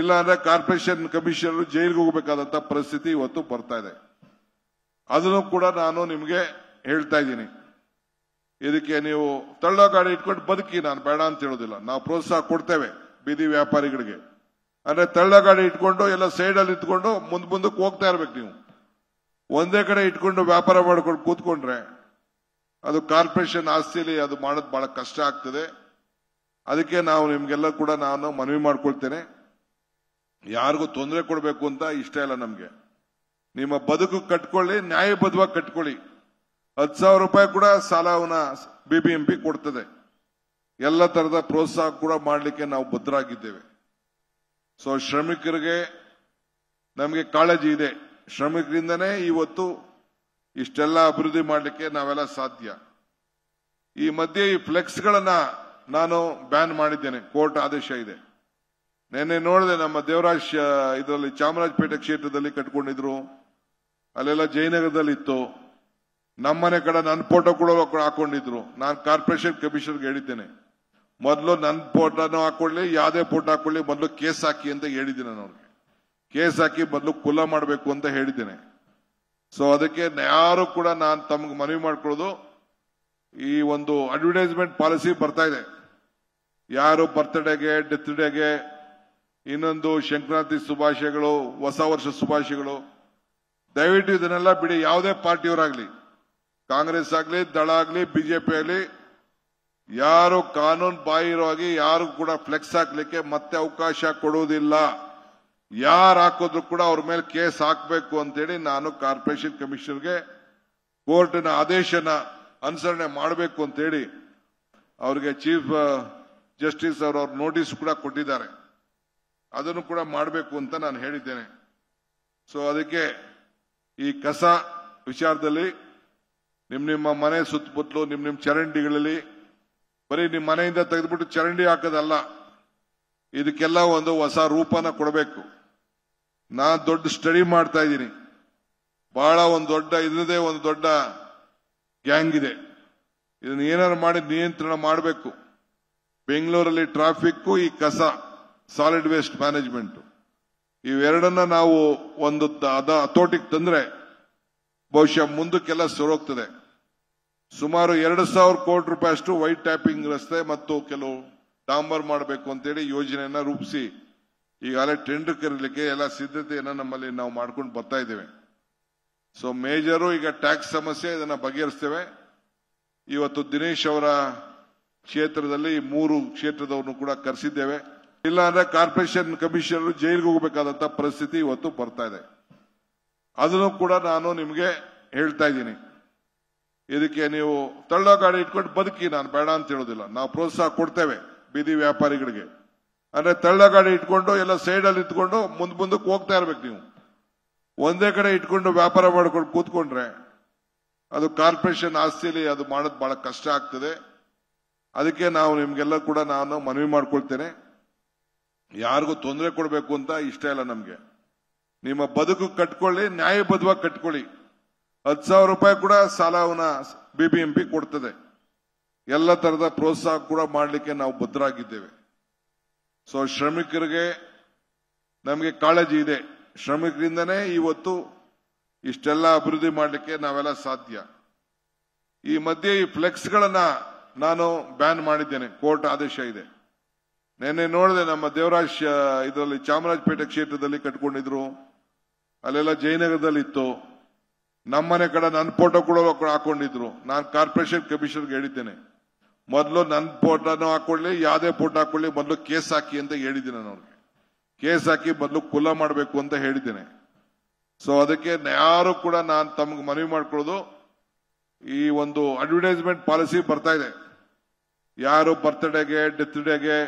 ಇಲ್ಲಾಂದ್ರೆ corporation commissioner ಜೈಲಿಗೆ ಹೋಗಬೇಕಾದಂತ ಪರಿಸ್ಥಿತಿ ಇವತ್ತು ಬರ್ತಾ ಇದೆ ಅದನ್ನು ಕೂಡ ನಾನು ನಿಮಗೆ ಹೇಳ್ತಾ ಇದ್ದೀನಿ ಇದಕ್ಕೆ ನೀವು ತಳ್ಳೋ ಗಾಡಿ ಇಟ್ಕೊಂಡು ಬದುಕಿ ನಾನು ಬೇಡ ಅಂತ ಹೇಳೋದಿಲ್ಲ ನಾವು ಪ್ರೋತ್ಸಾಹ ಕೊಡ್ತೇವೆ ಬೀದಿ ವ್ಯಾಪಾರಿಗಳಿಗೆ ಅಂದ್ರೆ ತಳ್ಳ ಗಾಡಿ ಇಟ್ಕೊಂಡು ಎಲ್ಲ ಸೈಡ್ ಅಲ್ಲಿ ಇಟ್ಕೊಂಡು ಮುಂದ್ ಮುಂದಕ್ಕೆ ಹೋಗ್ತಾ ಇರ್ಬೇಕು ನೀವು ಒಂದೇ ಕಡೆ ಇಟ್ಕೊಂಡು ವ್ಯಾಪಾರ ಮಾಡ್ಕೊಂಡು ಕೂತ್ಕೊಂಡ್ರೆ ಅದು ಕಾರ್ಪೊರೇಷನ್ ಆಸ್ತಿಯಲ್ಲಿ ಅದು ಮಾಡೋದು ಬಹಳ ಕಷ್ಟ ಆಗ್ತದೆ ಅದಕ್ಕೆ ನಾವು ನಿಮ್ಗೆಲ್ಲ ಕೂಡ ನಾನು ಮನವಿ ಮಾಡ್ಕೊಳ್ತೇನೆ ಯಾರಿಗೂ ತೊಂದರೆ ಕೊಡಬೇಕು ಅಂತ ಇಷ್ಟ ಇಲ್ಲ ನಮಗೆ ನಿಮ್ಮ ಬದುಕು ಕಟ್ಕೊಳ್ಳಿ ನ್ಯಾಯಬದ್ಧವಾಗಿ ಕಟ್ಕೊಳ್ಳಿ ಹತ್ತು ಸಾವಿರ ರೂಪಾಯಿ ಕೂಡ ಸಾಲವನ್ನ ಬಿ ಬಿ ಎಂ ಪಿ ಕೊಡ್ತದೆ ಎಲ್ಲ ತರದ ಪ್ರೋತ್ಸಾಹ ಕೂಡ ಮಾಡಲಿಕ್ಕೆ ನಾವು ಬದ್ಧರಾಗಿದ್ದೇವೆ ಸೊ ಶ್ರಮಿಕರಿಗೆ ನಮಗೆ ಕಾಳಜಿ ಇದೆ ಶ್ರಮಿಕರಿಂದನೇ ಇವತ್ತು ಇಷ್ಟೆಲ್ಲ ಅಭಿವೃದ್ಧಿ ಮಾಡಲಿಕ್ಕೆ ನಾವೆಲ್ಲ ಸಾಧ್ಯ ಈ ಮಧ್ಯೆ ಈ ಫ್ಲೆಕ್ಸ್ಗಳನ್ನ ನಾನು ಬ್ಯಾನ್ ಮಾಡಿದ್ದೇನೆ ಕೋರ್ಟ್ ಆದೇಶ ಇದೆ ನೆನ್ನೆ ನೋಡಿದೆ ನಮ್ಮ ದೇವರಾಜ್ ಇದರಲ್ಲಿ ಚಾಮರಾಜಪೇಟೆ ಕ್ಷೇತ್ರದಲ್ಲಿ ಕಟ್ಕೊಂಡಿದ್ರು ಅಲ್ಲೆಲ್ಲ ಜಯನಗರದಲ್ಲಿ ಇತ್ತು ನಮ್ಮನೆ ಕಡೆ ನನ್ನ ಫೋಟೋ ಕೂಡ ಹಾಕೊಂಡಿದ್ರು ನಾನು ಕಾರ್ಪೊರೇಷನ್ ಗೆ ಹೇಳಿದ್ದೇನೆ ಮೊದಲು ನನ್ನ ಫೋಟೋನು ಹಾಕೊಳ್ಳಿ ಯಾವುದೇ ಫೋಟೋ ಹಾಕೊಳ್ಳಿ ಮೊದಲು ಕೇಸ್ ಹಾಕಿ ಅಂತ ಹೇಳಿದ್ದೀನಿ ನಾನು ಅವ್ರಿಗೆ ಕೇಸ್ ಹಾಕಿ ಮೊದಲು ಕುಲ ಮಾಡಬೇಕು ಅಂತ ಹೇಳಿದ್ದೇನೆ ಸೊ ಅದಕ್ಕೆ ಯಾರು ಕೂಡ ನಾನು ತಮಗೆ ಮನವಿ ಮಾಡ್ಕೊಳ್ಳೋದು ಈ ಒಂದು ಅಡ್ವರ್ಟೈಸ್ಮೆಂಟ್ ಪಾಲಿಸಿ ಬರ್ತಾ ಇದೆ ಯಾರು ಬರ್ತ್ಡೇಗೆ ಡೆತ್ ಡೇಗೆ ಇನ್ನೊಂದು ಸಂಕ್ರಾಂತಿ ಶುಭಾಶಯಗಳು ಹೊಸ ವರ್ಷ ಶುಭಾಶಯಗಳು ದಯವಿಟ್ಟು ಇದನ್ನೆಲ್ಲ ಬಿಡಿ ಯಾವುದೇ ಪಾರ್ಟಿಯವರಾಗ್ಲಿ ಕಾಂಗ್ರೆಸ್ ಆಗಲಿ ದಳ ಆಗಲಿ ಬಿಜೆಪಿ ಆಗಲಿ ಯಾರು ಕಾನೂನು ಬಾಹಿರವಾಗಿ ಯಾರು ಕೂಡ ಫ್ಲೆಕ್ಸ್ ಹಾಕ್ಲಿಕ್ಕೆ ಮತ್ತೆ ಅವಕಾಶ ಕೊಡುವುದಿಲ್ಲ ಯಾರು ಹಾಕೋದ್ರು ಕೂಡ ಅವ್ರ ಮೇಲೆ ಕೇಸ್ ಹಾಕಬೇಕು ಅಂತೇಳಿ ನಾನು ಕಾರ್ಪೊರೇಷನ್ ಕಮಿಷನರ್ಗೆ ಕೋರ್ಟ್ನ ಆದೇಶನ ಅನುಸರಣೆ ಮಾಡಬೇಕು ಅಂತೇಳಿ ಅವ್ರಿಗೆ ಚೀಫ್ ಜಸ್ಟಿಸ್ ಅವರು ನೋಟಿಸ್ ಕೂಡ ಕೊಟ್ಟಿದ್ದಾರೆ ಅದನ್ನು ಕೂಡ ಮಾಡಬೇಕು ಅಂತ ನಾನು ಹೇಳಿದ್ದೇನೆ ಸೊ ಅದಕ್ಕೆ ಈ ಕಸ ವಿಚಾರದಲ್ಲಿ ನಿಮ್ಮ ನಿಮ್ಮ ಮನೆ ಸುತ್ತಮುತ್ತಲು ನಿಮ್ಮ ನಿಮ್ಮ ಚರಂಡಿಗಳಲ್ಲಿ ಬರೀ ನಿಮ್ಮ ಮನೆಯಿಂದ ತೆಗೆದುಬಿಟ್ಟು ಚರಂಡಿ ಹಾಕೋದಲ್ಲ ಇದಕ್ಕೆಲ್ಲ ಒಂದು ಹೊಸ ರೂಪನ ಕೊಡಬೇಕು ನಾನು ದೊಡ್ಡ ಸ್ಟಡಿ ಮಾಡ್ತಾ ಇದ್ದೀನಿ ಬಹಳ ಒಂದು ದೊಡ್ಡ ಇದರದೇ ಒಂದು ದೊಡ್ಡ ಗ್ಯಾಂಗ್ ಇದೆ ಇದನ್ನ ಏನಾರು ಮಾಡಿ ನಿಯಂತ್ರಣ ಮಾಡಬೇಕು ಬೆಂಗಳೂರಲ್ಲಿ ಟ್ರಾಫಿಕ್ ಈ ಕಸ ಸಾಲಿಡ್ ವೇಸ್ಟ್ ಮ್ಯಾನೇಜ್ಮೆಂಟ್ ಇವೆರಡನ್ನ ನಾವು ಒಂದು ಅದ ಹತೋಟಿಗೆ ತಂದ್ರೆ ಬಹುಶಃ ಮುಂದಕ್ಕೆಲ್ಲ ಸೋರೋಗ್ತದೆ ಸುಮಾರು ಎರಡು ಸಾವಿರ ಕೋಟಿ ರೂಪಾಯಿ ಅಷ್ಟು ವೈಟ್ ಟ್ಯಾಪಿಂಗ್ ರಸ್ತೆ ಮತ್ತು ಕೆಲವು ಡಾಂಬರ್ ಮಾಡಬೇಕು ಅಂತೇಳಿ ಯೋಜನೆಯನ್ನ ರೂಪಿಸಿ ಈಗಾಗಲೇ ಟೆಂಡರ್ ಕರೀಲಿಕ್ಕೆ ಎಲ್ಲ ಸಿದ್ಧತೆಯನ್ನ ನಮ್ಮಲ್ಲಿ ನಾವು ಮಾಡ್ಕೊಂಡು ಬರ್ತಾ ಇದ್ದೇವೆ ಸೊ ಮೇಜರು ಈಗ ಟ್ಯಾಕ್ಸ್ ಸಮಸ್ಯೆ ಇದನ್ನ ಬಗೆಹರಿಸ್ತೇವೆ ಇವತ್ತು ದಿನೇಶ್ ಅವರ ಕ್ಷೇತ್ರದಲ್ಲಿ ಮೂರು ಕ್ಷೇತ್ರದವ್ರನ್ನು ಕೂಡ ಕರೆಸಿದ್ದೇವೆ ಇಲ್ಲಾಂದ್ರೆ ಕಾರ್ಪೊರೇಷನ್ ಕಮಿಷನರ್ ಜೈಲಿಗೆ ಹೋಗಬೇಕಾದಂತ ಪರಿಸ್ಥಿತಿ ಇವತ್ತು ಬರ್ತಾ ಇದೆ ಅದನ್ನು ಕೂಡ ನಾನು ನಿಮಗೆ ಹೇಳ್ತಾ ಇದ್ದೀನಿ ಇದಕ್ಕೆ ನೀವು ತಳ್ಳೋ ಗಾಡಿ ಇಟ್ಕೊಂಡು ಬದುಕಿ ನಾನು ಬೇಡ ಅಂತ ಹೇಳೋದಿಲ್ಲ ನಾವು ಪ್ರೋತ್ಸಾಹ ಕೊಡ್ತೇವೆ ಬೀದಿ ವ್ಯಾಪಾರಿಗಳಿಗೆ ಅಂದ್ರೆ ತಳ್ಳ ಗಾಡಿ ಇಟ್ಕೊಂಡು ಎಲ್ಲ ಸೈಡ್ ಅಲ್ಲಿ ಇಟ್ಕೊಂಡು ಮುಂದ್ ಮುಂದಕ್ಕೆ ಹೋಗ್ತಾ ಇರ್ಬೇಕು ನೀವು ಒಂದೇ ಕಡೆ ಇಟ್ಕೊಂಡು ವ್ಯಾಪಾರ ಮಾಡ್ಕೊಂಡು ಕೂತ್ಕೊಂಡ್ರೆ ಅದು ಕಾರ್ಪೊರೇಷನ್ ಆಸ್ತಿಯಲ್ಲಿ ಅದು ಮಾಡೋದು ಬಹಳ ಕಷ್ಟ ಆಗ್ತದೆ ಅದಕ್ಕೆ ನಾವು ನಿಮ್ಗೆಲ್ಲ ಕೂಡ ನಾನು ಮನವಿ ಮಾಡ್ಕೊಳ್ತೇನೆ ಯಾರಿಗೂ ತೊಂದರೆ ಕೊಡಬೇಕು ಅಂತ ಇಷ್ಟ ಇಲ್ಲ ನಮಗೆ ನಿಮ್ಮ ಬದುಕು ಕಟ್ಕೊಳ್ಳಿ ನ್ಯಾಯಬದ್ಧವಾಗಿ ಕಟ್ಕೊಳ್ಳಿ ಹತ್ತು ಸಾವಿರ ರೂಪಾಯಿ ಕೂಡ ಸಾಲವನ್ನ ಬಿ ಬಿ ಎಂ ಪಿ ಕೊಡ್ತದೆ ಎಲ್ಲ ತರದ ಪ್ರೋತ್ಸಾಹ ಕೂಡ ಮಾಡಲಿಕ್ಕೆ ನಾವು ಬದ್ಧರಾಗಿದ್ದೇವೆ ಸೊ ಶ್ರಮಿಕರಿಗೆ ನಮಗೆ ಕಾಳಜಿ ಇದೆ ಶ್ರಮಿಕರಿಂದನೇ ಇವತ್ತು ಇಷ್ಟೆಲ್ಲ ಅಭಿವೃದ್ಧಿ ಮಾಡಲಿಕ್ಕೆ ನಾವೆಲ್ಲ ಸಾಧ್ಯ ಈ ಮಧ್ಯೆ ಈ ಫ್ಲೆಕ್ಸ್ಗಳನ್ನ ನಾನು ಬ್ಯಾನ್ ಮಾಡಿದ್ದೇನೆ ಕೋರ್ಟ್ ಆದೇಶ ಇದೆ ನೆನ್ನೆ ನೋಡಿದೆ ನಮ್ಮ ದೇವರಾಜ್ ಇದರಲ್ಲಿ ಚಾಮರಾಜಪೇಟೆ ಕ್ಷೇತ್ರದಲ್ಲಿ ಕಟ್ಕೊಂಡಿದ್ರು ಅಲ್ಲೆಲ್ಲ ಜಯನಗರದಲ್ಲಿ ಇತ್ತು ನಮ್ಮನೆ ಕಡೆ ನನ್ನ ಫೋಟೋ ಕೂಡ ಹಾಕೊಂಡಿದ್ರು ನಾನು ಕಾರ್ಪೊರೇಷನ್ ಕಮಿಷನರ್ಗೆ ಹೇಳಿದ್ದೇನೆ ಮೊದಲು ನನ್ನ ಫೋಟೋನು ಹಾಕೊಳ್ಳಿ ಯಾವುದೇ ಫೋಟೋ ಹಾಕೊಳ್ಳಿ ಮೊದಲು ಕೇಸ್ ಹಾಕಿ ಅಂತ ಹೇಳಿದ್ದೀನಿ ನಾನು ಅವ್ರಿಗೆ ಕೇಸ್ ಹಾಕಿ ಮೊದಲು ಕುಲ ಮಾಡಬೇಕು ಅಂತ ಹೇಳಿದ್ದೇನೆ ಸೊ ಅದಕ್ಕೆ ಯಾರು ಕೂಡ ನಾನು ತಮ್ಗೆ ಮನವಿ ಮಾಡ್ಕೊಳ್ಳೋದು ಈ ಒಂದು ಅಡ್ವರ್ಟೈಸ್ಮೆಂಟ್ ಪಾಲಿಸಿ ಬರ್ತಾ ಇದೆ ಯಾರು ಬರ್ತ್ಡೇಗೆ ಡೆತ್ ಡೇಗೆ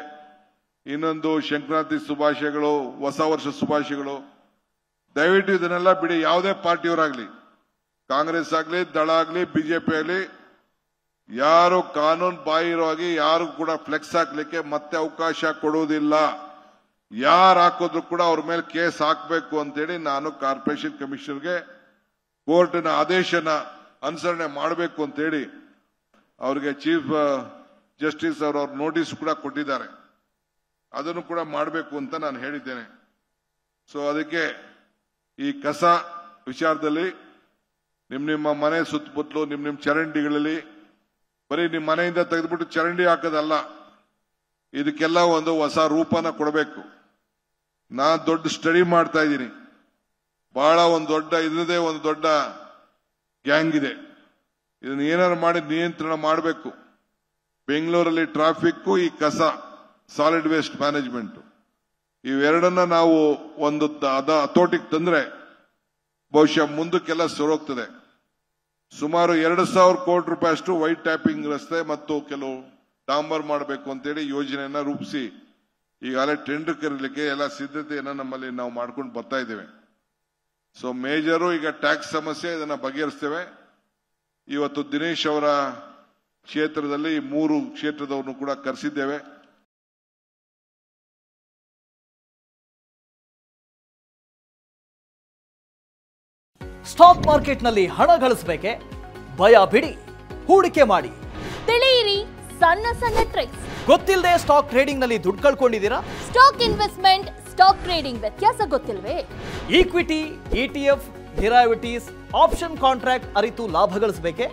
ಇನ್ನೊಂದು ಸಂಕ್ರಾಂತಿ ಶುಭಾಶಯಗಳು ಹೊಸ ವರ್ಷ ಶುಭಾಶಯಗಳು ದಯವಿಟ್ಟು ಇದನ್ನೆಲ್ಲ ಬಿಡಿ ಯಾವುದೇ ಪಾರ್ಟಿಯವರಾಗ್ಲಿ ಕಾಂಗ್ರೆಸ್ ಆಗಲಿ ದಳ ಆಗಲಿ ಬಿಜೆಪಿ ಆಗಲಿ ಯಾರು ಕಾನೂನು ಬಾಹಿರವಾಗಿ ಯಾರು ಕೂಡ ಫ್ಲೆಕ್ಸ್ ಹಾಕ್ಲಿಕ್ಕೆ ಮತ್ತೆ ಅವಕಾಶ ಕೊಡುವುದಿಲ್ಲ ಯಾರು ಹಾಕೋದ್ರು ಕೂಡ ಅವ್ರ ಮೇಲೆ ಕೇಸ್ ಹಾಕಬೇಕು ಅಂತೇಳಿ ನಾನು ಕಾರ್ಪೊರೇಷನ್ ಕಮಿಷನರ್ಗೆ ಕೋರ್ಟ್ನ ಆದೇಶನ ಅನುಸರಣೆ ಮಾಡಬೇಕು ಅಂತೇಳಿ ಅವ್ರಿಗೆ ಚೀಫ್ ಜಸ್ಟಿಸ್ ಅವರು ನೋಟಿಸ್ ಕೂಡ ಕೊಟ್ಟಿದ್ದಾರೆ ಅದನ್ನು ಕೂಡ ಮಾಡಬೇಕು ಅಂತ ನಾನು ಹೇಳಿದ್ದೇನೆ ಸೊ ಅದಕ್ಕೆ ಈ ಕಸ ವಿಚಾರದಲ್ಲಿ ನಿಮ್ಮ ನಿಮ್ಮ ಮನೆ ಸುತ್ತಮುತ್ತಲು ನಿಮ್ಮ ನಿಮ್ಮ ಚರಂಡಿಗಳಲ್ಲಿ ಬರೀ ನಿಮ್ಮ ಮನೆಯಿಂದ ತೆಗೆದುಬಿಟ್ಟು ಚರಂಡಿ ಹಾಕೋದಲ್ಲ ಇದಕ್ಕೆಲ್ಲ ಒಂದು ಹೊಸ ರೂಪನ ಕೊಡಬೇಕು ನಾನು ದೊಡ್ಡ ಸ್ಟಡಿ ಮಾಡ್ತಾ ಇದ್ದೀನಿ ಬಹಳ ಒಂದು ದೊಡ್ಡ ಇದೇ ಒಂದು ದೊಡ್ಡ ಗ್ಯಾಂಗ್ ಇದೆ ಇದನ್ನ ಏನಾರು ಮಾಡಿ ನಿಯಂತ್ರಣ ಮಾಡಬೇಕು ಬೆಂಗಳೂರಲ್ಲಿ ಟ್ರಾಫಿಕ್ಕು ಈ ಕಸ ಸಾಲಿಡ್ ವೇಸ್ಟ್ ಮ್ಯಾನೇಜ್ಮೆಂಟ್ ಇವೆರಡನ್ನ ನಾವು ಒಂದು ಅದ ಹತೋಟಿಗೆ ತಂದ್ರೆ ಬಹುಶಃ ಮುಂದಕ್ಕೆಲ್ಲ ಸೋರೋಗ್ತದೆ ಸುಮಾರು ಎರಡು ಸಾವಿರ ಕೋಟಿ ರೂಪಾಯಿ ಅಷ್ಟು ವೈಟ್ ಟ್ಯಾಪಿಂಗ್ ರಸ್ತೆ ಮತ್ತು ಕೆಲವು ಡಾಂಬರ್ ಮಾಡಬೇಕು ಅಂತೇಳಿ ಯೋಜನೆಯನ್ನ ರೂಪಿಸಿ ಈಗಾಗಲೇ ಟೆಂಡರ್ ಕರೀಲಿಕ್ಕೆ ಎಲ್ಲ ಸಿದ್ಧತೆಯನ್ನ ನಮ್ಮಲ್ಲಿ ನಾವು ಮಾಡ್ಕೊಂಡು ಬರ್ತಾ ಇದ್ದೇವೆ ಸೊ ಮೇಜರು ಈಗ ಟ್ಯಾಕ್ಸ್ ಸಮಸ್ಯೆ ಇದನ್ನ ಬಗೆಹರಿಸ್ತೇವೆ ಇವತ್ತು ದಿನೇಶ್ ಅವರ ಕ್ಷೇತ್ರದಲ್ಲಿ ಮೂರು ಕ್ಷೇತ್ರದವರನ್ನು ಕೂಡ ಕರೆಸಿದ್ದೇವೆ ಸ್ಟಾಕ್ ಮಾರ್ಕೆಟ್ನಲ್ಲಿ ಹಣ ಗಳಿಸಬೇಕೆ ಭಯ ಬಿಡಿ ಹೂಡಿಕೆ ಮಾಡಿ ತಿಳಿಯಿರಿ ಸಣ್ಣ ಸಣ್ಣ ಟ್ರಿಕ್ಸ್ ಗೊತ್ತಿಲ್ಲದೆ ಸ್ಟಾಕ್ ಟ್ರೇಡಿಂಗ್ ನಲ್ಲಿ ದುಡ್ಡು ಕಳ್ಕೊಂಡಿದ್ದೀರಾ ಸ್ಟಾಕ್ ಇನ್ವೆಸ್ಟ್ಮೆಂಟ್ ಸ್ಟಾಕ್ ಟ್ರೇಡಿಂಗ್ ವ್ಯತ್ಯಾಸ ಗೊತ್ತಿಲ್ವೇ equity ETF e derivatives option contract ಅರಿತು ಲಾಭ ಗಳಿಸಬೇಕೆ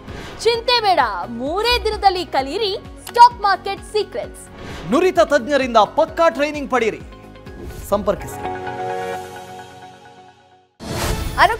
ಚಿಂತೆ ಬೇಡ ಮೂರೇ ದಿನದಲ್ಲಿ ಕಲಿಯಿರಿ ಸ್ಟಾಕ್ ಮಾರ್ಕೆಟ್ ಸೀಕ್ರೆಟ್ಸ್ ನುರಿತ ತಜ್ಞರಿಂದ ಪಕ್ಕಾ ಟ್ರೈನಿಂಗ್ ಪಡೆಯಿರಿ ಸಂಪರ್ಕಿಸಿ